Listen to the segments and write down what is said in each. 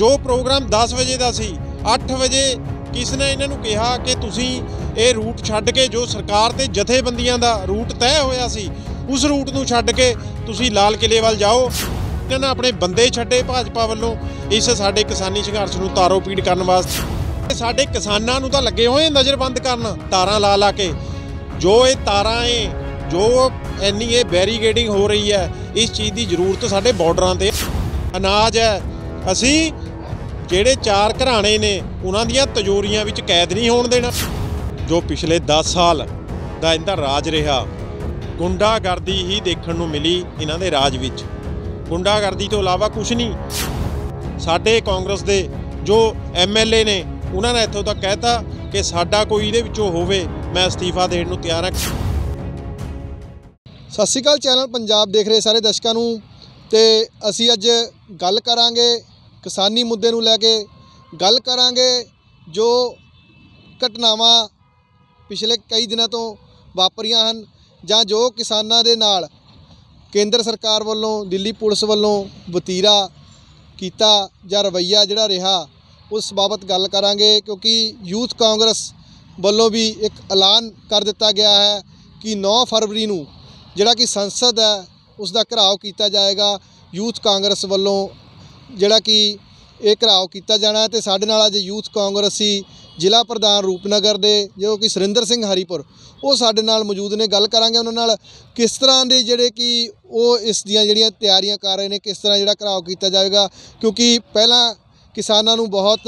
ਜੋ ਪ੍ਰੋਗਰਾਮ 10 ਵਜੇ ਦਾ ਸੀ 8 ਵਜੇ ਕਿਸ ਨੇ ਇਹਨਾਂ ਨੂੰ ਕਿਹਾ ਕਿ ਤੁਸੀਂ ਇਹ ਰੂਟ ਛੱਡ ਕੇ ਜੋ ਸਰਕਾਰ ਤੇ ਜਥੇਬੰਦੀਆਂ ਦਾ ਰੂਟ ਤੈਅ ਹੋਇਆ ਸੀ ਉਸ ਰੂਟ ਨੂੰ ਛੱਡ ਕੇ ਤੁਸੀਂ ਲਾਲ ਕਿਲੇ ਵੱਲ ਜਾਓ ਇਹਨਾਂ ਨੇ ਆਪਣੇ ਬੰਦੇ ਛੱਡੇ ਭਾਜਪਾ ਵੱਲੋਂ ਇਸ ਸਾਡੇ ਕਿਸਾਨੀ ਸੰਘਰਸ਼ ਨੂੰ ਤਾਰੋ ਪੀੜ ਕਰਨ ਵਾਸਤੇ ਸਾਡੇ ਕਿਸਾਨਾਂ ਨੂੰ ਤਾਂ ਲੱਗੇ ਹੋਏ ਨਜ਼ਰਬੰਦ ਕਰਨ ਤਾਰਾਂ ਲਾ ਲਾ ਕੇ ਜੋ ਇਹ ਤਾਰਾਂ ਏ ਜੋ ਇੰਨੀ ਇਹ ਬੈਰੀਗੇਡਿੰਗ ਹੋ ਰਹੀ ਹੈ ਇਸ ਚੀਜ਼ ਦੀ ਜ਼ਰੂਰਤ ਸਾਡੇ ਬਾਰਡਰਾਂ ਤੇ ਅਨਾਜ ਹੈ ਅਸੀਂ ਜਿਹੜੇ ਚਾਰ ਘਰਾਣੇ ਨੇ ਉਹਨਾਂ ਦੀਆਂ ਤਜੋਰੀਆਂ ਵਿੱਚ ਕੈਦ ਨਹੀਂ ਹੋਣ ਦੇਣਾ ਜੋ ਪਿਛਲੇ 10 ਸਾਲ ਦਾ ਇਹਦਾ ਰਾਜ ਰਿਹਾ ਗੁੰਡਾਗਰਦੀ ਹੀ ਦੇਖਣ ਨੂੰ ਮਿਲੀ ਇਹਨਾਂ ਦੇ ਰਾਜ ਵਿੱਚ ਗੁੰਡਾਗਰਦੀ ਤੋਂ ਇਲਾਵਾ ਕੁਝ ਨਹੀਂ ਸਾਡੇ ਕਾਂਗਰਸ ਦੇ ਜੋ ਐਮਐਲਏ ਨੇ ਉਹਨਾਂ ਨੇ ਇੱਥੋਂ ਤੱਕ ਕਹਿਤਾ ਕਿ ਸਾਡਾ ਕੋਈ ਇਹਦੇ ਵਿੱਚੋਂ ਹੋਵੇ ਮੈਂ ਅਸਤੀਫਾ ਦੇਣ ਨੂੰ ਤਿਆਰ ਹਾਂ ਸਤਿ ਸ਼੍ਰੀ ਅਕਾਲ ਚੈਨਲ ਪੰਜਾਬ ਦੇਖ ਰਹੇ ਸਾਰੇ ਦਰਸ਼ਕਾਂ ਨੂੰ ਤੇ ਅਸੀਂ ਅੱਜ ਗੱਲ ਕਰਾਂਗੇ ਕਿਸਾਨੀ ਮੁੱਦੇ ਨੂੰ ਲੈ ਕੇ ਗੱਲ ਕਰਾਂਗੇ ਜੋ ਘਟਨਾਵਾਂ ਪਿਛਲੇ ਕਈ ਦਿਨਾਂ ਤੋਂ ਵਾਪਰੀਆਂ ਹਨ ਜਾਂ ਜੋ ਕਿਸਾਨਾਂ ਦੇ ਨਾਲ ਕੇਂਦਰ ਸਰਕਾਰ ਵੱਲੋਂ ਦਿੱਲੀ ਪੁਲਿਸ ਵੱਲੋਂ ਵਤੀਰਾ ਕੀਤਾ ਜਾਂ ਰਵਈਆ ਜਿਹੜਾ ਰਿਹਾ ਉਸ ਬਾਬਤ ਗੱਲ ਕਰਾਂਗੇ ਕਿਉਂਕਿ ਯੂਥ ਕਾਂਗਰਸ ਵੱਲੋਂ ਵੀ ਇੱਕ ਐਲਾਨ ਕਰ ਦਿੱਤਾ ਗਿਆ ਹੈ ਕਿ 9 ਫਰਵਰੀ ਨੂੰ ਜਿਹੜਾ ਕਿ ਸੰਸਦ ਹੈ ਉਸ ਦਾ ਘਰਾਓ ਕੀਤਾ ਜਾਏਗਾ ਯੂਥ ਕਾਂਗਰਸ ਵੱਲੋਂ ਜਿਹੜਾ ਕਿ ਇਹ ਘਰਾਓ ਕੀਤਾ ਜਾਣਾ ਤੇ ਸਾਡੇ ਨਾਲ ਅੱਜ ਯੂਥ ਕਾਂਗਰਸੀ ਜ਼ਿਲ੍ਹਾ ਪ੍ਰਧਾਨ ਰੂਪਨਗਰ ਦੇ ਜੋ ਕਿ ਸਰਿੰਦਰ ਸਿੰਘ ਹਰੀਪੁਰ ਉਹ ਸਾਡੇ ਨਾਲ ਮੌਜੂਦ ਨੇ ਗੱਲ ਕਰਾਂਗੇ ਉਹਨਾਂ ਨਾਲ ਕਿਸ ਤਰ੍ਹਾਂ ਦੇ ਜਿਹੜੇ ਕਿ ਉਹ ਇਸ ਦੀਆਂ ਜਿਹੜੀਆਂ ਤਿਆਰੀਆਂ ਕਰ ਰਹੇ ਨੇ ਕਿਸ ਤਰ੍ਹਾਂ ਜਿਹੜਾ ਘਰਾਓ ਕੀਤਾ ਜਾਵੇਗਾ ਕਿਉਂਕਿ ਪਹਿਲਾਂ ਕਿਸਾਨਾਂ ਨੂੰ ਬਹੁਤ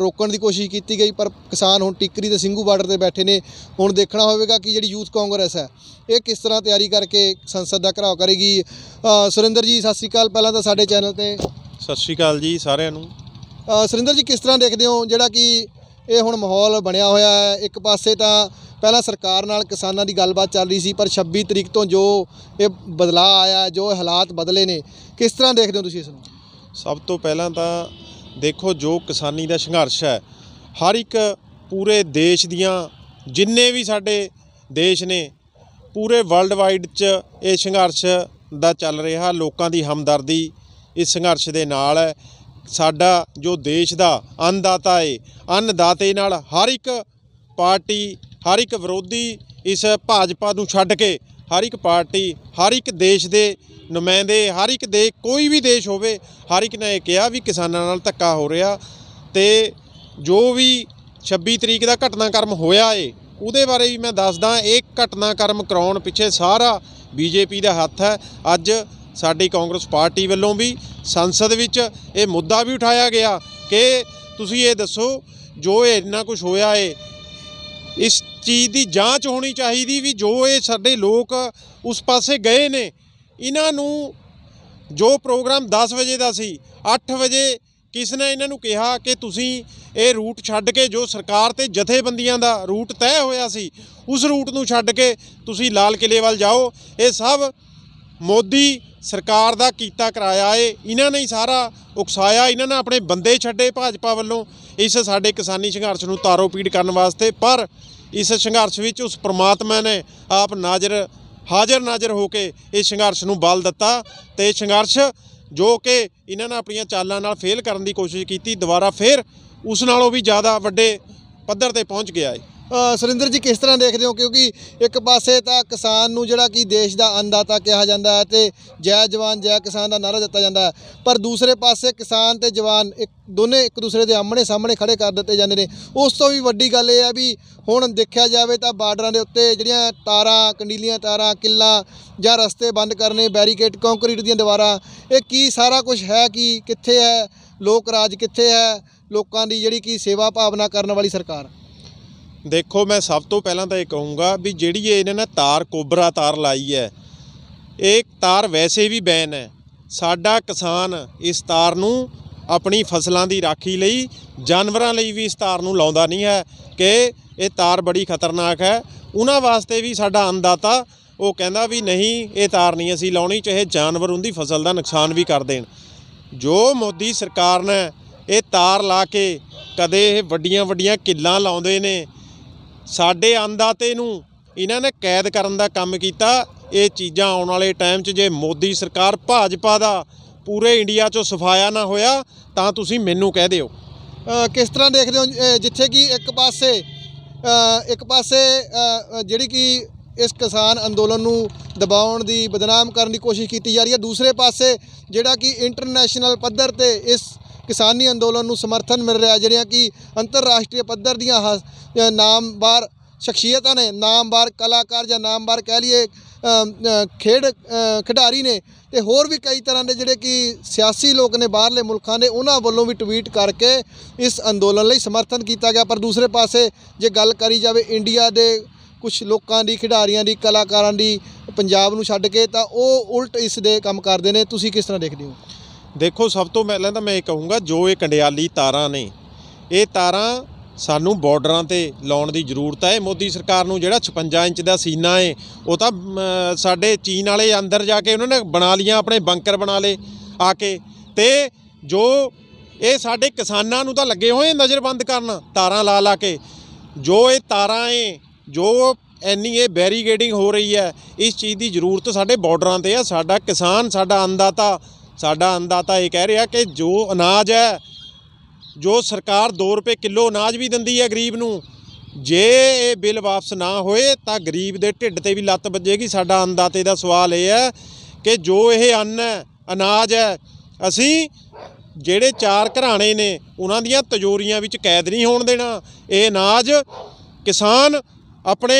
ਰੋਕਣ ਦੀ ਕੋਸ਼ਿਸ਼ ਕੀਤੀ ਗਈ ਪਰ ਕਿਸਾਨ ਹੁਣ ਟਿੱਕਰੀ ਤੇ ਸਿੰਘੂ ਬਾਰਡਰ ਤੇ ਬੈਠੇ ਨੇ ਹੁਣ ਦੇਖਣਾ ਹੋਵੇਗਾ ਕਿ ਜਿਹੜੀ ਯੂਥ ਕਾਂਗਰਸ ਹੈ ਇਹ ਕਿਸ ਤਰ੍ਹਾਂ ਤਿਆਰੀ ਕਰਕੇ ਸੰਸਦ ਦਾ ਘਰਾਓ ਕਰੇਗੀ ਸੁਰਿੰਦਰ ਜੀ ਸਤਿ ਸ਼੍ਰੀ ਅਕਾਲ ਪਹਿਲਾਂ ਤਾਂ ਸਾਡੇ ਚੈਨਲ ਤੇ ਸਤਿ ਸ਼੍ਰੀ ਅਕਾਲ ਜੀ ਸਾਰਿਆਂ ਨੂੰ ਸੁਰਿੰਦਰ ਜੀ ਕਿਸ ਤਰ੍ਹਾਂ ਦੇਖਦੇ ਹੋ ਜਿਹੜਾ ਕਿ ਇਹ ਹੁਣ ਮਾਹੌਲ ਬਣਿਆ ਹੋਇਆ ਹੈ ਇੱਕ ਪਾਸੇ ਤਾਂ ਪਹਿਲਾਂ ਸਰਕਾਰ ਨਾਲ ਕਿਸਾਨਾਂ ਦੀ ਗੱਲਬਾਤ ਚੱਲ ਰਹੀ ਸੀ ਪਰ 26 ਤਰੀਕ ਤੋਂ ਜੋ ਇਹ ਬਦਲਾਅ ਆਇਆ ਜੋ ਹਾਲਾਤ ਬਦਲੇ ਨੇ ਕਿਸ ਤਰ੍ਹਾਂ ਦੇਖਦੇ ਹੋ ਤੁਸੀਂ ਇਸ ਨੂੰ ਸਭ ਤੋਂ ਪਹਿਲਾਂ ਤਾਂ ਦੇਖੋ ਜੋ ਕਿਸਾਨੀ ਦਾ ਸੰਘਰਸ਼ ਹੈ ਹਰ ਇੱਕ ਪੂਰੇ ਦੇਸ਼ ਦੀਆਂ ਜਿੰਨੇ ਵੀ ਸਾਡੇ ਦੇਸ਼ ਨੇ ਪੂਰੇ ਵਰਲਡ ਵਾਈਡ 'ਚ ਇਹ ਸੰਘਰਸ਼ ਦਾ ਚੱਲ ਰਿਹਾ ਲੋਕਾਂ ਦੀ ਹਮਦਰਦੀ ਇਸ ਸੰਘਰਸ਼ ਦੇ ਨਾਲ ਹੈ ਸਾਡਾ ਜੋ ਦੇਸ਼ ਦਾ ਅੰਨਦਾਤਾ ਹੈ ਅੰਨਦਾਤੇ ਨਾਲ ਹਰ ਇੱਕ ਪਾਰਟੀ ਹਰ ਇੱਕ ਵਿਰੋਧੀ ਇਸ ਭਾਜਪਾ ਨੂੰ ਛੱਡ ਕੇ ਹਰ ਇੱਕ ਪਾਰਟੀ ਹਰ ਇੱਕ ਦੇਸ਼ ਦੇ ਨੁਮਾਇੰਦੇ ਹਰ ਇੱਕ ਦੇ ਕੋਈ ਵੀ ਦੇਸ਼ ਹੋਵੇ ਹਰ ਇੱਕ ਨੇ ਕਿਹਾ ਵੀ ਕਿਸਾਨਾਂ ਨਾਲ ਧੱਕਾ ਹੋ ਰਿਹਾ ਤੇ ਜੋ ਵੀ 26 ਤਰੀਕ ਦਾ ਘਟਨਾਕ੍ਰਮ ਹੋਇਆ ਏ ਉਹਦੇ ਬਾਰੇ ਵੀ ਮੈਂ ਦੱਸਦਾ ਇਹ ਘਟਨਾਕ੍ਰਮ ਕਰਾਉਣ ਪਿੱਛੇ ਸਾਰਾ ਬੀਜੇਪੀ ਦਾ ਹੱਥ ਹੈ ਅੱਜ ਸਾਡੀ ਕਾਂਗਰਸ ਪਾਰਟੀ ਵੱਲੋਂ ਵੀ ਸੰਸਦ ਵਿੱਚ ਇਹ ਮੁੱਦਾ ਵੀ ਉਠਾਇਆ ਗਿਆ ਕਿ ਤੁਸੀਂ ਇਹ ਦੱਸੋ ਜੋ ਇਹ ਇੰਨਾ ਕੁਝ ਹੋਇਆ ਏ ਇਸ ਚੀਜ਼ ਦੀ ਜਾਂਚ ਹੋਣੀ ਚਾਹੀਦੀ ਵੀ ਜੋ ਇਹ ਸਾਡੇ ਲੋਕ ਉਸ ਪਾਸੇ ਗਏ ਨੇ ਇਹਨਾਂ ਨੂੰ ਜੋ ਪ੍ਰੋਗਰਾਮ 10 ਵਜੇ ਦਾ ਸੀ 8 ਵਜੇ ਕਿਸ ਨੇ ਇਹਨਾਂ ਨੂੰ ਕਿਹਾ ਕਿ ਤੁਸੀਂ ਇਹ ਰੂਟ ਛੱਡ ਕੇ ਜੋ ਸਰਕਾਰ ਤੇ ਜਥੇਬੰਦੀਆਂ ਦਾ ਰੂਟ ਤੈਅ ਹੋਇਆ ਸੀ ਉਸ ਰੂਟ ਨੂੰ ਛੱਡ ਕੇ ਤੁਸੀਂ ਲਾਲ ਕਿਲੇ ਵੱਲ ਜਾਓ ਇਹ ਸਭ ਮੋਦੀ ਸਰਕਾਰ ਦਾ ਕੀਤਾ ਕਰਾਇਆ ਏ ਇਹਨਾਂ ਨੇ ਹੀ ਸਾਰਾ ਉਕਸਾਇਆ ਇਹਨਾਂ ਨੇ ਆਪਣੇ ਬੰਦੇ ਛੱਡੇ ਭਾਜਪਾ ਵੱਲੋਂ ਇਸ ਸਾਡੇ ਕਿਸਾਨੀ ਸੰਘਰਸ਼ ਨੂੰ ਤਾਰੋ ਪੀੜ ਕਰਨ ਵਾਸਤੇ ਪਰ ਇਸ ਸੰਘਰਸ਼ ਵਿੱਚ ਉਸ ਪ੍ਰਮਾਤਮਾ ਨੇ ਆਪ ਨਾਜ਼ਰ ਹਾਜ਼ਰ ਨਾਜ਼ਰ ਹੋ ਕੇ ਇਸ ਸੰਘਰਸ਼ ਨੂੰ ਬਲ ਦਿੱਤਾ ਤੇ ਸੰਘਰਸ਼ ਜੋ ਕਿ ਇਹਨਾਂ ਨੇ ਆਪਣੀਆਂ ਚਾਲਾਂ ਨਾਲ ਫੇਲ ਕਰਨ ਦੀ ਕੋਸ਼ਿਸ਼ ਕੀਤੀ ਦੁਬਾਰਾ ਫੇਰ ਉਸ ਨਾਲੋਂ ਵੀ ਜ਼ਿਆਦਾ ਵੱਡੇ ਪੱਧਰ ਤੇ ਪਹੁੰਚ ਗਿਆ ਹੈ ਸੁਰਿੰਦਰ ਜੀ ਕਿਸ ਤਰ੍ਹਾਂ ਦੇਖਦੇ ਹੋ ਕਿਉਂਕਿ ਇੱਕ ਪਾਸੇ ਤਾਂ ਕਿਸਾਨ ਨੂੰ ਜਿਹੜਾ ਕਿ ਦੇਸ਼ ਦਾ ਅੰਨਦਾਤਾ ਕਿਹਾ ਜਾਂਦਾ ਹੈ ਤੇ ਜੈ ਜਵਾਨ ਜੈ ਕਿਸਾਨ ਦਾ ਨਾਰਾ ਦਿੱਤਾ ਜਾਂਦਾ ਹੈ ਪਰ ਦੂਸਰੇ ਪਾਸੇ ਕਿਸਾਨ ਤੇ ਜਵਾਨ ਇੱਕ ਦੋਨੇ ਇੱਕ ਦੂਸਰੇ ਦੇ ਆਹਮਣੇ ਸਾਹਮਣੇ ਖੜੇ ਕਰ ਦਿੱਤੇ ਜਾਂਦੇ ਨੇ ਉਸ ਤੋਂ ਵੀ ਵੱਡੀ ਗੱਲ ਇਹ ਹੈ ਵੀ ਹੁਣ ਦੇਖਿਆ ਜਾਵੇ ਤਾਂ ਬਾਰਡਰਾਂ ਦੇ ਉੱਤੇ ਜਿਹੜੀਆਂ ਤਾਰਾਂ ਕੰਡੀਲੀਆਂ ਤਾਰਾਂ ਕਿੱਲਾ ਜਾਂ ਰਸਤੇ ਬੰਦ ਕਰਨੇ ਬੈਰੀਕੇਡ ਕੰਕਰੀਟ ਦੀਆਂ ਦੀਵਾਰਾਂ ਇਹ ਕੀ ਸਾਰਾ ਕੁਝ ਹੈ ਕੀ ਕਿੱਥੇ ਹੈ ਲੋਕ ਰਾਜ ਕਿੱਥੇ ਹੈ ਲੋਕਾਂ ਦੀ ਜਿਹੜੀ ਕੀ ਸੇਵਾ ਭਾਵਨਾ ਕਰਨ ਵਾਲੀ ਸਰਕਾਰ ਦੇਖੋ ਮੈਂ ਸਭ ਤੋਂ ਪਹਿਲਾਂ ਤਾਂ ਇਹ ਕਹੂੰਗਾ ਵੀ ਜਿਹੜੀ ਇਹ ਇਹਨਾਂ ਨੇ ਤਾਰ ਕੋਬਰਾ ਤਾਰ ਲਾਈ ਹੈ ਇਹ ਤਾਰ ਵੈਸੇ ਵੀ ਬੈਨ ਹੈ ਸਾਡਾ ਕਿਸਾਨ ਇਸ ਤਾਰ ਨੂੰ ਆਪਣੀ ਫਸਲਾਂ ਦੀ ਰਾਖੀ ਲਈ ਜਾਨਵਰਾਂ ਲਈ ਵੀ ਇਸ ਤਾਰ ਨੂੰ ਲਾਉਂਦਾ ਨਹੀਂ ਹੈ ਕਿ ਇਹ ਤਾਰ ਬੜੀ ਖਤਰਨਾਕ ਹੈ ਉਹਨਾਂ ਵਾਸਤੇ ਵੀ ਸਾਡਾ ਅੰਦਾਤਾ ਉਹ ਕਹਿੰਦਾ ਵੀ ਨਹੀਂ ਇਹ ਤਾਰ ਨਹੀਂ ਅਸੀਂ ਲਾਉਣੀ ਚਾਹੇ ਜਾਨਵਰ ਉਹਦੀ ਫਸਲ ਦਾ ਨੁਕਸਾਨ ਵੀ ਕਰ ਦੇਣ ਜੋ ਮੋਦੀ ਸਰਕਾਰ ਨੇ ਇਹ ਤਾਰ ਲਾ ਕੇ ਕਦੇ ਇਹ ਵੱਡੀਆਂ ਵੱਡੀਆਂ ਕਿੱਲਾਂ ਲਾਉਂਦੇ ਨੇ ਸਾਡੇ ਅੰਦਾਤੇ ਨੂੰ ਇਹਨਾਂ ਨੇ ਕੈਦ ਕਰਨ ਦਾ ਕੰਮ ਕੀਤਾ ਇਹ ਚੀਜ਼ਾਂ ਆਉਣ ਵਾਲੇ ਟਾਈਮ 'ਚ ਜੇ ਮੋਦੀ ਸਰਕਾਰ ਭਾਜਪਾ ਦਾ ਪੂਰੇ ਇੰਡੀਆ 'ਚੋਂ ਸਫਾਇਆ ਨਾ ਹੋਇਆ ਤਾਂ ਤੁਸੀਂ ਮੈਨੂੰ ਕਹਿ ਦਿਓ ਕਿਸ ਤਰ੍ਹਾਂ ਦੇਖਦੇ ਹੋ ਜਿੱਥੇ ਕਿ ਇੱਕ ਪਾਸੇ ਇੱਕ ਪਾਸੇ ਜਿਹੜੀ ਕਿ ਇਸ ਕਿਸਾਨ ਅੰਦੋਲਨ ਨੂੰ ਦਬਾਉਣ ਦੀ ਬਦਨਾਮ ਕਰਨ ਦੀ ਕੋਸ਼ਿਸ਼ ਕੀਤੀ ਜਾ ਰਹੀ ਹੈ ਦੂਸਰੇ ਪਾਸੇ ਜਿਹੜਾ ਕਿ ਇੰਟਰਨੈਸ਼ਨਲ ਪੱਧਰ ਤੇ ਇਸ ਕਿਸਾਨੀ ਅੰਦੋਲਨ ਨੂੰ ਸਮਰਥਨ ਮਿਲ ਰਿਹਾ ਜਿਹੜੀਆਂ ਕਿ ਅੰਤਰਰਾਸ਼ਟਰੀ ਪੱਧਰ ਦੀਆਂ ਨਾਮਵਾਰ ਸ਼ਖਸੀਅਤਾਂ ਨੇ ਨਾਮਵਾਰ ਕਲਾਕਾਰ ਜਾਂ ਨਾਮਵਾਰ ਕਹਿ ਲਈਏ ਖੇਡ ਖਿਡਾਰੀ ਨੇ ਤੇ ਹੋਰ ਵੀ ਕਈ ਤਰ੍ਹਾਂ ਦੇ ਜਿਹੜੇ ਕਿ ਸਿਆਸੀ ਲੋਕ ਨੇ ਬਾਹਰਲੇ ਮੁਲਕਾਂ ਦੇ ਉਹਨਾਂ ਵੱਲੋਂ ਵੀ ਟਵੀਟ ਕਰਕੇ ਇਸ ਅੰਦੋਲਨ ਲਈ ਸਮਰਥਨ ਕੀਤਾ ਗਿਆ ਪਰ ਦੂਸਰੇ ਪਾਸੇ ਜੇ ਗੱਲ ਕਰੀ ਜਾਵੇ ਇੰਡੀਆ ਦੇ ਕੁਝ ਲੋਕਾਂ ਦੀ ਖਿਡਾਰੀਆਂ ਦੀ ਕਲਾਕਾਰਾਂ ਦੀ ਪੰਜਾਬ ਨੂੰ ਛੱਡ ਕੇ ਤਾਂ ਉਹ ਉਲਟ ਇਸ ਦੇ ਕੰਮ ਕਰਦੇ ਨੇ ਤੁਸੀਂ ਕਿਸ ਤਰ੍ਹਾਂ ਦੇਖਦੇ ਹੋ ਦੇਖੋ ਸਭ ਤੋਂ ਪਹਿਲਾਂ ਤਾਂ ਮੈਂ ਇਹ ਕਹੂੰਗਾ ਜੋ ਇਹ ਕੰਡਿਆਲੀ ਤਾਰਾਂ ਨੇ ਇਹ ਤਾਰਾਂ ਸਾਨੂੰ ਬਾਰਡਰਾਂ ਤੇ ਲਾਉਣ ਦੀ ਜ਼ਰੂਰਤ ਹੈ ਮੋਦੀ ਸਰਕਾਰ ਨੂੰ ਜਿਹੜਾ 56 ਇੰਚ ਦਾ ਸੀਨਾ ਹੈ ਉਹ ਤਾਂ ਸਾਡੇ ਚੀਨ ਵਾਲੇ ਅੰਦਰ ਜਾ ਕੇ ਉਹਨਾਂ ਨੇ ਬਣਾ ਲੀਆਂ ਆਪਣੇ ਬੰਕਰ ਬਣਾ ਲੇ ਆ ਕੇ ਤੇ ਜੋ ਇਹ ਸਾਡੇ ਕਿਸਾਨਾਂ ਨੂੰ ਤਾਂ ਲੱਗੇ ਹੋਏ ਨਜ਼ਰਬੰਦ ਕਰਨ ਤਾਰਾਂ ਲਾ ਲਾ ਕੇ ਜੋ ਇਹ ਤਾਰਾਂ ਏ ਜੋ ਐਨੀ ਇਹ ਬੈਰੀਗੇਡਿੰਗ ਹੋ ਰਹੀ ਹੈ ਇਸ ਚੀਜ਼ ਦੀ ਜ਼ਰੂਰਤ ਸਾਡੇ ਬਾਰਡਰਾਂ ਤੇ ਆ ਸਾਡਾ ਕਿਸਾਨ ਸਾਡਾ ਅੰਦਾਤਾ ਸਾਡਾ ਅੰਦਾਤਾ ਇਹ ਕਹਿ ਰਿਹਾ ਕਿ ਜੋ ਅਨਾਜ ਹੈ ਜੋ ਸਰਕਾਰ 2 ਰੁਪਏ ਕਿਲੋ ਅਨਾਜ ਵੀ ਦਿੰਦੀ ਹੈ ਗਰੀਬ ਨੂੰ ਜੇ ਇਹ ਬਿੱਲ ਵਾਪਸ ਨਾ ਹੋਏ ਤਾਂ ਗਰੀਬ ਦੇ ਢਿੱਡ ਤੇ ਵੀ ਲੱਤ ਵੱਜੇਗੀ ਸਾਡਾ ਅੰਦਾਤੇ ਦਾ ਸਵਾਲ ਇਹ ਹੈ ਕਿ ਜੋ ਇਹ ਅੰਨ ਹੈ ਅਨਾਜ ਹੈ ਅਸੀਂ ਜਿਹੜੇ ਚਾਰ ਘਰਾਣੇ ਨੇ ਉਹਨਾਂ ਦੀਆਂ ਤਜੋਰੀਆਂ ਵਿੱਚ ਕੈਦ ਨਹੀਂ ਹੋਣ ਦੇਣਾ ਇਹ ਅਨਾਜ ਕਿਸਾਨ ਆਪਣੇ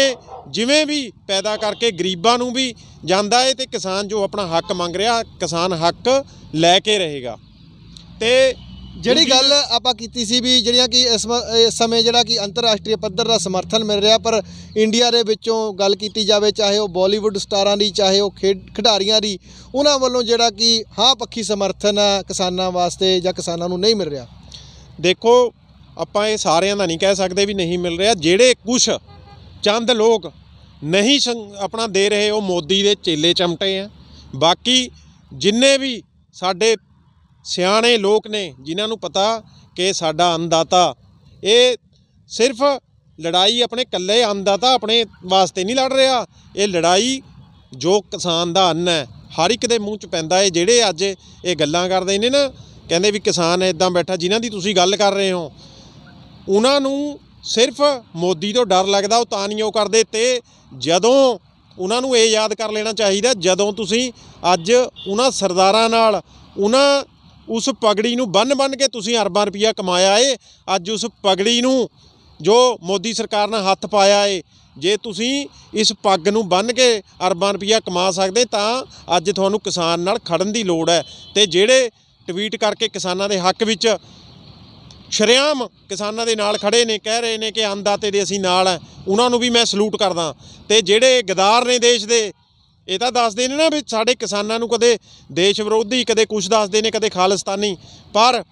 ਜਿਵੇਂ ਵੀ ਪੈਦਾ ਕਰਕੇ ਗਰੀਬਾਂ ਨੂੰ ਵੀ ਜਾਂਦਾ ਏ ਤੇ ਕਿਸਾਨ ਜੋ ਆਪਣਾ ਹੱਕ ਮੰਗ ਰਿਹਾ ਕਿਸਾਨ ਹੱਕ ਲੈ ਕੇ ਰਹੇਗਾ ਤੇ ਜਿਹੜੀ ਗੱਲ ਆਪਾਂ ਕੀਤੀ ਸੀ ਵੀ ਜਿਹੜੀਆਂ ਕਿ ਇਸ ਸਮੇਂ ਜਿਹੜਾ ਕਿ ਅੰਤਰਰਾਸ਼ਟਰੀ ਪੱਧਰ ਦਾ ਸਮਰਥਨ ਮਿਲ ਰਿਹਾ ਪਰ ਇੰਡੀਆ ਦੇ ਵਿੱਚੋਂ ਗੱਲ ਕੀਤੀ ਜਾਵੇ ਚਾਹੇ ਉਹ ਬਾਲੀਵੁੱਡ ਸਟਾਰਾਂ ਦੀ ਚਾਹੇ ਉਹ ਖਿਡਾਰੀਆਂ ਦੀ ਉਹਨਾਂ ਵੱਲੋਂ ਜਿਹੜਾ ਕਿ ਹਾਂ ਪੱਖੀ ਸਮਰਥਨ ਆ ਕਿਸਾਨਾਂ ਵਾਸਤੇ ਜਾਂ ਕਿਸਾਨਾਂ ਨੂੰ ਨਹੀਂ ਮਿਲ ਰਿਹਾ ਦੇਖੋ ਆਪਾਂ ਇਹ ਸਾਰਿਆਂ ਦਾ ਨਹੀਂ ਕਹਿ ਸਕਦੇ ਵੀ ਨਹੀਂ ਮਿਲ ਰਿਹਾ ਜਿਹੜੇ ਕੁਝ ਚੰਦ ਲੋਕ ਨਹੀਂ ਆਪਣਾ ਦੇ ਰਹੇ ਉਹ ਮੋਦੀ ਦੇ ਚੇਲੇ ਚਮਟੇ ਆ ਬਾਕੀ ਜਿੰਨੇ ਵੀ ਸਾਡੇ ਸਿਆਣੇ ਲੋਕ ਨੇ ਜਿਨ੍ਹਾਂ ਨੂੰ ਪਤਾ ਕਿ ਸਾਡਾ ਅੰਦਾਤਾ ਇਹ ਸਿਰਫ ਲੜਾਈ ਆਪਣੇ ਇਕੱਲੇ ਅੰਦਾਤਾ ਆਪਣੇ ਵਾਸਤੇ ਨਹੀਂ ਲੜ ਰਿਹਾ ਇਹ ਲੜਾਈ ਜੋ ਕਿਸਾਨ ਦਾ ਅੰਨ ਹੈ ਹਰ ਇੱਕ ਦੇ ਮੂੰਹ 'ਚ ਪੈਂਦਾ ਏ ਜਿਹੜੇ ਅੱਜ ਇਹ ਗੱਲਾਂ ਕਰਦੇ ਨੇ ਨਾ ਕਹਿੰਦੇ ਵੀ ਕਿਸਾਨ ਇਦਾਂ ਬੈਠਾ ਜਿਨ੍ਹਾਂ ਦੀ ਤੁਸੀਂ ਗੱਲ ਕਰ ਰਹੇ ਹੋ ਉਹਨਾਂ ਨੂੰ ਸਿਰਫ ਮੋਦੀ ਤੋਂ ਡਰ ਲੱਗਦਾ ਉਹ ਤਾਂ ਨਹੀਂ ਉਹ ਕਰਦੇ ਤੇ ਜਦੋਂ ਉਹਨਾਂ ਨੂੰ ਇਹ ਯਾਦ ਕਰ ਲੈਣਾ ਚਾਹੀਦਾ ਜਦੋਂ ਤੁਸੀਂ ਅੱਜ ਉਹਨਾਂ ਸਰਦਾਰਾਂ ਨਾਲ ਉਹਨਾਂ ਉਸ ਪਗੜੀ ਨੂੰ ਬੰਨ-ਬੰਨ ਕੇ ਤੁਸੀਂ ਅਰਬਾਂ ਰੁਪਈਆ ਕਮਾਇਆ ਏ ਅੱਜ ਉਸ ਪਗੜੀ ਨੂੰ ਜੋ ਮੋਦੀ ਸਰਕਾਰ ਨੇ ਹੱਥ ਪਾਇਆ ਏ ਜੇ ਤੁਸੀਂ ਇਸ ਪੱਗ ਨੂੰ ਬੰਨ ਕੇ ਅਰਬਾਂ ਰੁਪਈਆ ਕਮਾ ਸਕਦੇ ਤਾਂ ਅੱਜ ਤੁਹਾਨੂੰ ਕਿਸਾਨ ਨਾਲ ਖੜਨ ਦੀ ਲੋੜ ਹੈ ਤੇ ਜਿਹੜੇ ਟਵੀਟ ਕਰਕੇ ਕਿਸਾਨਾਂ ਦੇ ਹੱਕ ਵਿੱਚ ਸ਼ਰਿਆਮ ਕਿਸਾਨਾਂ ਦੇ ਨਾਲ ਖੜੇ ਨੇ ਕਹਿ ਰਹੇ ਨੇ ਕਿ ਅੰਦਾਤੇ ਦੇ ਅਸੀਂ ਨਾਲ ਆ ਉਹਨਾਂ ਨੂੰ ਵੀ ਮੈਂ ਸਲੂਟ ਕਰਦਾ ਤੇ ਜਿਹੜੇ ਗਦਾਰ ਨੇ ਦੇਸ਼ ਦੇ ਇਹ ਤਾਂ ਦੱਸਦੇ ਨੇ ਨਾ ਵੀ ਸਾਡੇ ਕਿਸਾਨਾਂ ਨੂੰ ਕਦੇ ਦੇਸ਼ ਵਿਰੋਧੀ ਕਦੇ ਕੁਝ ਦੱਸਦੇ ਨੇ ਕਦੇ ਖਾਲਿਸਤਾਨੀ ਪਰ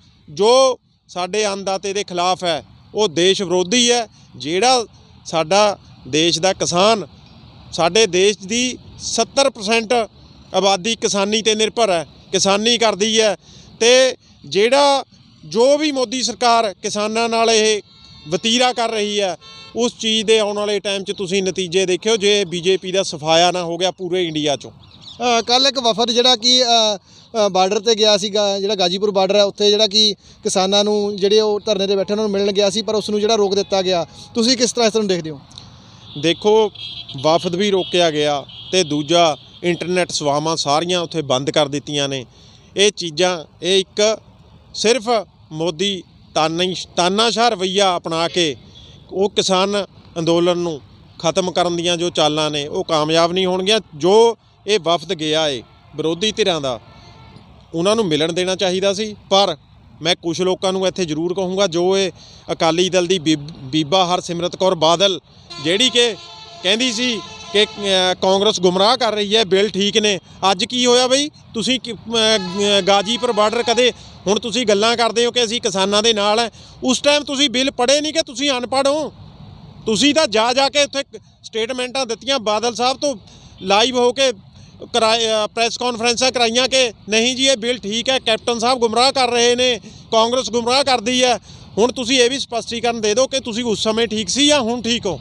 ਜੋ ਸਾਡੇ ਅੰਦਾਤੇ ਦੇ ਖਿਲਾਫ ਹੈ ਉਹ ਦੇਸ਼ ਵਿਰੋਧੀ ਹੈ ਜਿਹੜਾ ਸਾਡਾ ਦੇਸ਼ ਦਾ ਕਿਸਾਨ ਸਾਡੇ ਦੇਸ਼ ਦੀ 70% ਆਬਾਦੀ ਕਿਸਾਨੀ ਤੇ ਨਿਰਭਰ ਹੈ ਕਿਸਾਨੀ ਕਰਦੀ ਹੈ ਤੇ ਜਿਹੜਾ ਜੋ ਵੀ ਮੋਦੀ ਸਰਕਾਰ ਕਿਸਾਨਾਂ ਨਾਲ ਇਹ ਵਤੀਰਾ ਕਰ ਰਹੀ ਹੈ ਉਸ ਚੀਜ਼ ਦੇ ਆਉਣ ਵਾਲੇ ਟਾਈਮ 'ਚ ਤੁਸੀਂ ਨਤੀਜੇ ਦੇਖਿਓ ਜੇ ਬੀਜੇਪੀ ਦਾ ਸਫਾਇਆ ਨਾ ਹੋ ਗਿਆ ਪੂਰੇ ਇੰਡੀਆ 'ਚੋਂ ਕੱਲ ਇੱਕ ਵਫਦ ਜਿਹੜਾ ਕਿ ਬਾਰਡਰ ਤੇ ਗਿਆ ਸੀਗਾ ਜਿਹੜਾ ਗਾਜੀਪੁਰ ਬਾਰਡਰ ਹੈ ਉੱਥੇ ਜਿਹੜਾ ਕਿ ਕਿਸਾਨਾਂ ਨੂੰ ਜਿਹੜੇ ਉਹ ਧਰਨੇ ਤੇ ਬੈਠੇ ਉਹਨਾਂ ਨੂੰ ਮਿਲਣ ਗਿਆ ਸੀ ਪਰ ਉਸ ਨੂੰ ਜਿਹੜਾ ਰੋਕ ਦਿੱਤਾ ਗਿਆ ਤੁਸੀਂ ਕਿਸ ਤਰ੍ਹਾਂ ਇਸ ਨੂੰ ਦੇਖਦੇ ਹੋ ਦੇਖੋ ਵਫਦ ਵੀ ਰੋਕਿਆ ਗਿਆ ਤੇ ਦੂਜਾ ਇੰਟਰਨੈਟ ਸਵਾਵਾਂ ਸਾਰੀਆਂ ਉੱਥੇ ਬੰਦ ਕਰ ਦਿੱਤੀਆਂ ਨੇ ਇਹ ਚੀਜ਼ਾਂ ਇਹ ਇੱਕ ਸਿਰਫ ਮੋਦੀ ਤਾਨੀ ਤਾਨਾਸ਼ਾਹ ਰਵਈਆ ਅਪਣਾ ਕੇ ਉਹ ਕਿਸਾਨ ਅੰਦੋਲਨ ਨੂੰ ਖਤਮ ਕਰਨ ਦੀਆਂ ਜੋ ਚਾਲਾਂ ਨੇ ਉਹ ਕਾਮਯਾਬ ਨਹੀਂ ਹੋਣਗੀਆਂ ਜੋ ਇਹ ਵਫਦ ਗਿਆ ਏ ਵਿਰੋਧੀ ਧਿਰਾਂ ਦਾ ਉਹਨਾਂ ਨੂੰ ਮਿਲਣ ਦੇਣਾ ਚਾਹੀਦਾ ਸੀ ਪਰ ਮੈਂ ਕੁਝ ਲੋਕਾਂ ਨੂੰ ਇੱਥੇ ਜ਼ਰੂਰ ਕਹੂੰਗਾ ਜੋ ਇਹ ਅਕਾਲੀ ਦਲ ਦੀ ਬੀਬਾ ਹਰਸਿਮਰਤ ਕੌਰ ਬਾਦਲ ਜਿਹੜੀ ਕਿ ਕਹਿੰਦੀ ਸੀ ਕਿ ਕਾਂਗਰਸ ਗੁੰਮਰਾਹ ਕਰ ਰਹੀ ਹੈ ਬਿੱਲ ਠੀਕ ਨੇ ਅੱਜ ਕੀ ਹੋਇਆ ਬਈ ਤੁਸੀਂ ਗਾਜੀਪੁਰ ਬਾਰਡਰ ਕਦੇ ਹੁਣ ਤੁਸੀਂ ਗੱਲਾਂ ਕਰਦੇ ਹੋ ਕਿ ਅਸੀਂ ਕਿਸਾਨਾਂ ਦੇ ਨਾਲ ਹੈ ਉਸ ਟਾਈਮ ਤੁਸੀਂ ਬਿੱਲ ਪੜੇ ਨਹੀਂ ਕਿ ਤੁਸੀਂ ਅਨਪੜ ਹੋ ਤੁਸੀਂ ਤਾਂ ਜਾ ਜਾ ਕੇ ਉੱਥੇ ਸਟੇਟਮੈਂਟਾਂ ਦਿੱਤੀਆਂ ਬਾਦਲ ਸਾਹਿਬ ਤੋਂ ਲਾਈਵ ਹੋ ਕੇ ਪ੍ਰੈਸ ਕਾਨਫਰੰਸਾਂ ਕਰਾਈਆਂ ਕਿ ਨਹੀਂ ਜੀ ਇਹ ਬਿੱਲ ਠੀਕ ਹੈ ਕੈਪਟਨ ਸਾਹਿਬ ਗੁੰਮਰਾਹ ਕਰ ਰਹੇ ਨੇ ਕਾਂਗਰਸ ਗੁੰਮਰਾਹ ਕਰਦੀ ਹੈ ਹੁਣ ਤੁਸੀਂ ਇਹ ਵੀ ਸਪਸ਼ਟੀਕਰਨ ਦੇ ਦਿਓ ਕਿ ਤੁਸੀਂ ਉਸ ਸਮੇਂ ਠੀਕ ਸੀ ਜਾਂ ਹੁਣ ਠੀਕ ਹੋ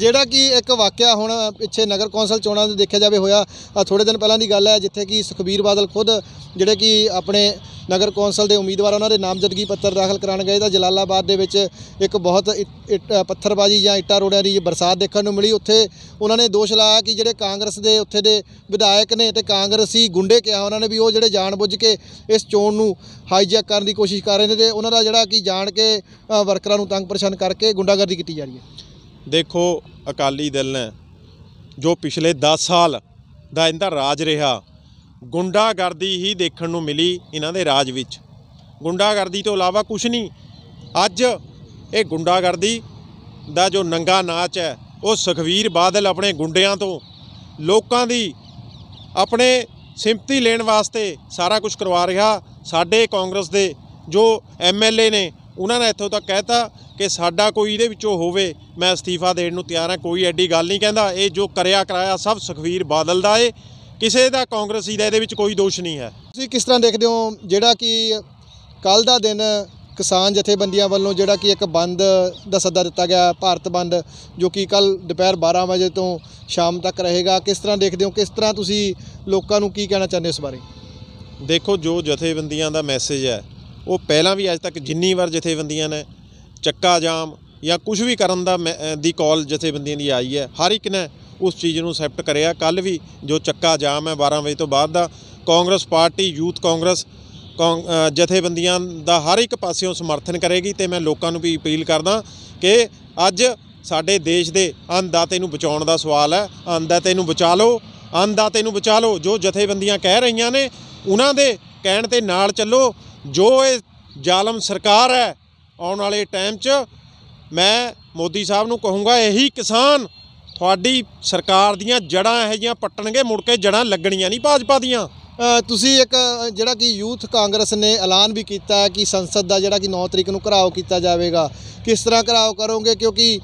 ਜਿਹੜਾ ਕਿ ਇੱਕ ਵਾਕਿਆ ਹੁਣ ਪਿੱਛੇ ਨਗਰ ਕੌਂਸਲ ਚੋਣਾਂ ਦੇ ਦੇਖਿਆ ਜਾਵੇ ਹੋਇਆ ਥੋੜੇ ਦਿਨ ਪਹਿਲਾਂ ਦੀ ਗੱਲ ਹੈ ਜਿੱਥੇ ਕਿ ਸੁਖਬੀਰ ਬਾਦਲ ਖੁਦ ਜਿਹੜੇ ਕਿ ਆਪਣੇ ਨਗਰ ਕੌਂਸਲ ਦੇ ਉਮੀਦਵਾਰ ਉਹਨਾਂ ਦੇ ਨਾਮਜ਼ਦਗੀ ਪੱਤਰ ਦਾਖਲ ਕਰਾਣ ਗਏ ਤਾਂ ਜਲਾਲਾਬਾਦ ਦੇ ਵਿੱਚ ਇੱਕ ਬਹੁਤ ਪੱਥਰਬਾਜੀ ਜਾਂ ਇੱਟਾਂ ਰੋੜਿਆਂ ਦੀ ਬਰਸਾਤ ਦੇਖਣ ਨੂੰ ਮਿਲੀ ਉੱਥੇ ਉਹਨਾਂ ਨੇ ਦੋਸ਼ ਲਾਇਆ ਕਿ ਜਿਹੜੇ ਕਾਂਗਰਸ ਦੇ ਉੱਥੇ ਦੇ ਵਿਧਾਇਕ ਨੇ ਤੇ ਕਾਂਗਰਸੀ ਗੁੰਡੇ ਕਿਹਾ ਉਹਨਾਂ ਨੇ ਵੀ ਉਹ ਜਿਹੜੇ ਜਾਣਬੁੱਝ ਕੇ ਇਸ ਚੋਣ ਨੂੰ ਹਾਈਜੈਕ ਕਰਨ ਦੀ ਕੋਸ਼ਿਸ਼ ਕਰ ਰਹੇ ਨੇ ਤੇ ਉਹਨਾਂ ਦਾ ਜਿਹੜਾ ਕਿ ਜਾਣ ਕੇ ਵਰਕਰਾਂ ਨੂੰ ਤੰਗ ਪਰੇਸ਼ਾਨ ਕਰਕੇ ਗੁੰਡਾਗਰਦੀ ਕੀਤੀ ਜਾ ਰਹੀ ਹੈ ਦੇਖੋ ਅਕਾਲੀ ਦਲ ਨੇ ਜੋ ਪਿਛਲੇ 10 ਸਾਲ ਦਾ ਇਹਦਾ ਰਾਜ ਰਿਹਾ ਗੁੰਡਾਗਰਦੀ ਹੀ ਦੇਖਣ ਨੂੰ ਮਿਲੀ ਇਹਨਾਂ ਦੇ ਰਾਜ ਵਿੱਚ ਗੁੰਡਾਗਰਦੀ ਤੋਂ ਇਲਾਵਾ ਕੁਝ ਨਹੀਂ ਅੱਜ ਇਹ ਗੁੰਡਾਗਰਦੀ ਦਾ ਜੋ ਨੰਗਾ ਨਾਚ ਹੈ ਉਹ ਸੁਖਵੀਰ ਬਾਦਲ ਆਪਣੇ ਗੁੰਡਿਆਂ ਤੋਂ ਲੋਕਾਂ ਦੀ ਆਪਣੇ ਸਿੰਪਤੀ ਲੈਣ ਵਾਸਤੇ ਸਾਰਾ ਕੁਝ ਕਰਵਾ ਰਿਹਾ ਸਾਡੇ ਕਾਂਗਰਸ ਦੇ ਜੋ ਐਮਐਲਏ ਨੇ ਉਹਨਾਂ ਨੇ ਇੱਥੋਂ ਤੱਕ ਕਹਿਤਾ ਕਿ ਸਾਡਾ ਕੋਈ ਇਹਦੇ ਵਿੱਚੋਂ ਹੋਵੇ ਮੈਂ ਅਸਤੀਫਾ ਦੇਣ ਨੂੰ ਤਿਆਰ ਹਾਂ ਕੋਈ ਐਡੀ ਗੱਲ ਨਹੀਂ ਕਹਿੰਦਾ ਇਹ ਜੋ ਕਰਿਆ ਕਰਾਇਆ ਸਭ ਸੁਖਵੀਰ ਬਾਦਲ ਦਾ ਏ ਕਿਸੇ ਦਾ ਕਾਂਗਰਸੀ ਦਾ ਇਹਦੇ ਵਿੱਚ ਕੋਈ ਦੋਸ਼ ਨਹੀਂ ਹੈ ਤੁਸੀਂ ਕਿਸ ਤਰ੍ਹਾਂ ਦੇਖਦੇ ਹੋ ਜਿਹੜਾ ਕਿ ਕੱਲ ਦਾ ਦਿਨ ਕਿਸਾਨ ਜਥੇਬੰਦੀਆਂ ਵੱਲੋਂ ਜਿਹੜਾ ਕਿ ਇੱਕ ਬੰਦ ਦਾ ਸੱਦਾ ਦਿੱਤਾ ਗਿਆ ਭਾਰਤ ਬੰਦ ਜੋ ਕਿ ਕੱਲ ਦੁਪਹਿਰ 12 ਵਜੇ ਤੋਂ ਸ਼ਾਮ ਤੱਕ ਰਹੇਗਾ ਕਿਸ ਤਰ੍ਹਾਂ ਦੇਖਦੇ ਹੋ ਕਿਸ ਤਰ੍ਹਾਂ ਤੁਸੀਂ ਲੋਕਾਂ ਨੂੰ ਕੀ ਕਹਿਣਾ ਚਾਹੁੰਦੇ ਹੋ ਇਸ ਬਾਰੇ ਦੇਖੋ ਜੋ ਜਥੇਬੰਦੀਆਂ ਦਾ ਮੈਸੇਜ ਹੈ ਉਹ ਪਹਿਲਾਂ ਵੀ ਅੱਜ ਤੱਕ ਜਿੰਨੀ ਵਾਰ ਜਥੇਬੰਦੀਆਂ ਨੇ ਚੱਕਾ ਜਾਮ ਜਾਂ ਕੁਝ ਵੀ ਕਰਨ ਦਾ ਦੀ ਕਾਲ ਜਥੇਬੰਦੀਆਂ ਦੀ ਆਈ ਹੈ ਹਰ ਇੱਕ ਨੇ ਉਸ ਚੀਜ਼ ਨੂੰ ਸੈਪਟ ਕਰਿਆ ਕੱਲ ਵੀ ਜੋ ਚੱਕਾ ਜਾਮ ਹੈ 12 ਵਜੇ ਤੋਂ ਬਾਅਦ ਦਾ ਕਾਂਗਰਸ ਪਾਰਟੀ ਯੂਥ ਕਾਂਗਰਸ ਜਥੇਬੰਦੀਆਂ ਦਾ ਹਰ ਇੱਕ ਪਾਸਿਓਂ ਸਮਰਥਨ ਕਰੇਗੀ ਤੇ ਮੈਂ ਲੋਕਾਂ ਨੂੰ ਵੀ ਅਪੀਲ ਕਰਦਾ ਕਿ ਅੱਜ ਸਾਡੇ ਦੇਸ਼ ਦੇ ਅੰਨਦਾਤੇ ਨੂੰ ਬਚਾਉਣ ਦਾ ਸਵਾਲ ਹੈ ਅੰਨਦਾਤੇ ਨੂੰ ਬਚਾ ਲਓ ਅੰਨਦਾਤੇ ਨੂੰ ਬਚਾ ਲਓ ਜੋ ਜਥੇਬੰਦੀਆਂ ਕਹਿ ਰਹੀਆਂ ਨੇ ਉਹਨਾਂ ਦੇ ਕਹਿਣ ਤੇ ਨਾਲ ਚੱਲੋ ਜੋ ਇਹ ਜ਼ਾਲਮ ਸਰਕਾਰ ਹੈ ਆਉਣ ਵਾਲੇ ਟਾਈਮ 'ਚ ਮੈਂ ਮੋਦੀ ਸਾਹਿਬ ਨੂੰ ਕਹੂੰਗਾ ਇਹੀ ਕਿਸਾਨ ਤੁਹਾਡੀ ਸਰਕਾਰ ਦੀਆਂ ਜੜਾਂ ਇਹ ਜੀਆਂ ਪੱਟਣਗੇ ਮੁੜ ਕੇ ਜੜਾਂ ਲੱਗਣੀਆਂ ਨਹੀਂ ਭਾਜਪਾ ਦੀਆਂ ਤੁਸੀਂ ਇੱਕ ਜਿਹੜਾ ਕਿ ਯੂਥ ਕਾਂਗਰਸ ਨੇ ਐਲਾਨ ਵੀ ਕੀਤਾ ਹੈ ਕਿ ਸੰਸਦ ਦਾ ਜਿਹੜਾ ਕਿ 9 ਤਰੀਕ ਨੂੰ ਘਰਾਓ ਕੀਤਾ ਜਾਵੇਗਾ ਕਿਸ ਤਰ੍ਹਾਂ ਘਰਾਓ ਕਰੋਗੇ ਕਿਉਂਕਿ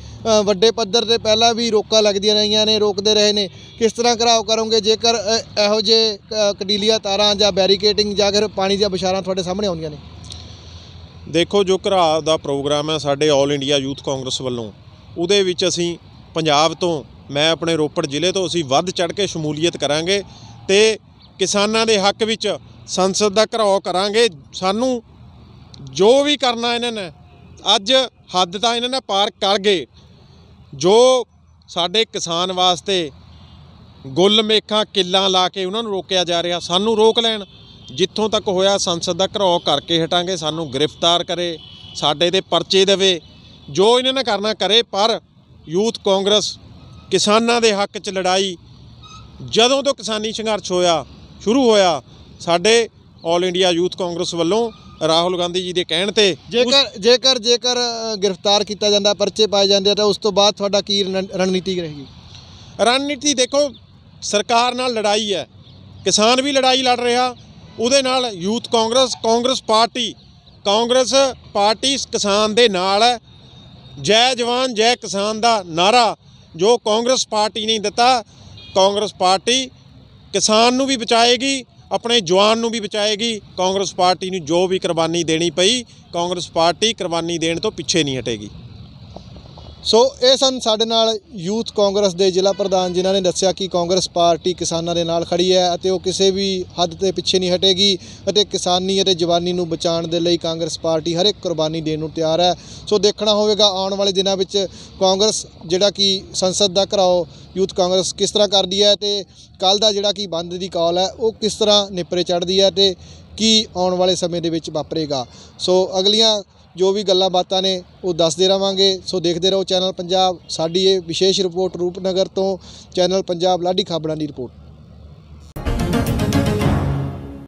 ਵੱਡੇ ਪੱਧਰ ਤੇ ਪਹਿਲਾਂ ਵੀ ਰੋਕਾ ਲੱਗਦੀਆਂ ਰਹੀਆਂ ਨੇ ਰੋਕਦੇ ਰਹੇ ਨੇ ਕਿਸ ਤਰ੍ਹਾਂ ਘਰਾਓ ਕਰੋਗੇ ਜੇਕਰ ਇਹੋ ਜੇ ਕਡੀਲੀਆ ਤਾਰਾਂ ਜਾਂ ਬੈਰੀਕੇਟਿੰਗ ਜਾਂ ਫਿਰ ਪਾਣੀ ਦੀਆਂ ਬਿਸ਼ਾਰਾਂ ਤੁਹਾਡੇ ਸਾਹਮਣੇ ਆਉਂਦੀਆਂ ਨੇ ਦੇਖੋ ਜੋ ਘਰਾ ਦਾ ਪ੍ਰੋਗਰਾਮ ਹੈ ਸਾਡੇ 올 ਇੰਡੀਆ ਯੂਥ ਕਾਂਗਰਸ ਵੱਲੋਂ ਉਹਦੇ ਵਿੱਚ ਅਸੀਂ ਪੰਜਾਬ ਤੋਂ ਮੈਂ ਆਪਣੇ ਰੋਪੜ ਜ਼ਿਲ੍ਹੇ ਤੋਂ ਅਸੀਂ ਵੱਧ ਚੜ ਕੇ ਸ਼ਮੂਲੀਅਤ ਕਰਾਂਗੇ ਤੇ ਕਿਸਾਨਾਂ ਦੇ ਹੱਕ ਵਿੱਚ ਸੰਸਦ ਦਾ ਘਰਾਓ ਕਰਾਂਗੇ ਸਾਨੂੰ ਜੋ ਵੀ ਕਰਨਾ ਇਹਨਾਂ ਨੇ ਅੱਜ ਹੱਦ ਤਾਂ ਇਹਨਾਂ ਨੇ ਪਾਰ ਕਰ ਗਏ ਜੋ ਸਾਡੇ ਕਿਸਾਨ ਵਾਸਤੇ ਗੁੱਲ ਮੇਖਾਂ ਕਿੱਲਾਂ ਲਾ ਕੇ ਉਹਨਾਂ ਨੂੰ ਰੋਕਿਆ ਜਾ ਰਿਹਾ ਸਾਨੂੰ ਰੋਕ ਲੈਣ ਜਿੱਥੋਂ ਤੱਕ ਹੋਇਆ ਸੰਸਦ ਦਾ ਘਰੋ ਕਰਕੇ ਹਟਾਂਗੇ ਸਾਨੂੰ ਗ੍ਰਿਫਤਾਰ ਕਰੇ ਸਾਡੇ ਦੇ ਪਰਚੇ ਦੇਵੇ ਜੋ ਇਹਨਾਂ ਨੇ ਕਰਨਾ ਕਰੇ ਪਰ ਯੂਥ ਕਾਂਗਰਸ ਕਿਸਾਨਾਂ ਦੇ ਹੱਕ 'ਚ ਲੜਾਈ ਜਦੋਂ ਤੋਂ ਕਿਸਾਨੀ ਸੰਘਰਸ਼ ਹੋਇਆ ਸ਼ੁਰੂ ਹੋਇਆ ਸਾਡੇ ਆਲ ਇੰਡੀਆ ਯੂਥ ਕਾਂਗਰਸ ਵੱਲੋਂ ਰਾਹੁਲ ਗਾਂਧੀ ਜੀ ਦੇ ਕਹਿਣ ਤੇ ਜੇਕਰ ਜੇਕਰ ਜੇਕਰ ਗ੍ਰਿਫਤਾਰ ਕੀਤਾ ਜਾਂਦਾ ਪਰਚੇ ਪਾਏ ਜਾਂਦੇ ਤਾਂ ਉਸ ਤੋਂ ਬਾਅਦ ਤੁਹਾਡਾ ਕੀ ਰਣਨੀਤੀ ਰਹੇਗੀ ਰਣਨੀਤੀ ਦੇਖੋ ਸਰਕਾਰ ਨਾਲ ਲੜਾਈ ਹੈ ਕਿਸਾਨ ਵੀ ਲੜਾਈ ਲੜ ਰਿਹਾ ਉਹਦੇ ਨਾਲ youth Congress Congress party Congress party ਕਿਸਾਨ ਦੇ ਨਾਲ ਹੈ ਜੈ ਜਵਾਨ ਜੈ ਕਿਸਾਨ ਦਾ ਨਾਰਾ ਜੋ ਕਾਂਗਰਸ ਪਾਰਟੀ ਨੇ ਦਿੱਤਾ ਕਾਂਗਰਸ ਪਾਰਟੀ ਕਿਸਾਨ ਨੂੰ ਵੀ ਬਚਾਏਗੀ ਆਪਣੇ ਜਵਾਨ ਨੂੰ ਵੀ ਬਚਾਏਗੀ ਕਾਂਗਰਸ ਪਾਰਟੀ ਨੂੰ ਜੋ ਵੀ ਕੁਰਬਾਨੀ ਦੇਣੀ ਪਈ ਕਾਂਗਰਸ ਪਾਰਟੀ ਕੁਰਬਾਨੀ ਦੇਣ ਤੋਂ ਪਿੱਛੇ ਨਹੀਂ ਹਟੇਗੀ ਸੋ ਇਹ ਸਨ ਸਾਡੇ ਨਾਲ ਯੂਥ ਕਾਂਗਰਸ ਦੇ ਜ਼ਿਲ੍ਹਾ ਪ੍ਰਧਾਨ ਜਿਨ੍ਹਾਂ ਨੇ ਦੱਸਿਆ ਕਿ ਕਾਂਗਰਸ ਪਾਰਟੀ ਕਿਸਾਨਾਂ ਦੇ ਨਾਲ ਖੜੀ ਹੈ ਅਤੇ ਉਹ ਕਿਸੇ ਵੀ ਹੱਦ ਤੇ ਪਿੱਛੇ ਨਹੀਂ ਹਟੇਗੀ ਅਤੇ ਕਿਸਾਨੀ ਅਤੇ ਜਵਾਨੀ ਨੂੰ ਬਚਾਉਣ ਦੇ ਲਈ ਕਾਂਗਰਸ ਪਾਰਟੀ ਹਰ ਇੱਕ ਕੁਰਬਾਨੀ ਦੇਣ ਨੂੰ ਤਿਆਰ ਹੈ ਸੋ ਦੇਖਣਾ ਹੋਵੇਗਾ ਆਉਣ ਵਾਲੇ ਦਿਨਾਂ ਵਿੱਚ ਕਾਂਗਰਸ ਜਿਹੜਾ ਕਿ ਸੰਸਦ ਦਾ ਘਰਾਓ ਯੂਥ ਕਾਂਗਰਸ ਕਿਸ ਤਰ੍ਹਾਂ ਕਰਦੀ ਹੈ ਤੇ ਕੱਲ ਦਾ ਜਿਹੜਾ ਕਿ ਬੰਦ ਦੀ ਕਾਲ ਹੈ ਉਹ ਕਿਸ ਤਰ੍ਹਾਂ ਨਿਪਰੇ ਚੜਦੀ ਹੈ ਤੇ ਕੀ ਆਉਣ ਵਾਲੇ ਸਮੇਂ ਦੇ ਵਿੱਚ ਵਾਪਰੇਗਾ ਸੋ ਅਗਲੀਆਂ ਜੋ ਵੀ ਗੱਲਾਂ ਬਾਤਾਂ ਨੇ ਉਹ ਦੱਸਦੇ ਰਵਾਂਗੇ ਸੋ ਦੇਖਦੇ ਰਹੋ ਚੈਨਲ ਪੰਜਾਬ ਸਾਡੀ ਇਹ ਵਿਸ਼ੇਸ਼ ਰਿਪੋਰਟ ਰੂਪਨਗਰ ਤੋਂ ਚੈਨਲ ਪੰਜਾਬ ਲਾਡੀ ਖਾਬੜਾਂ ਦੀ ਰਿਪੋਰਟ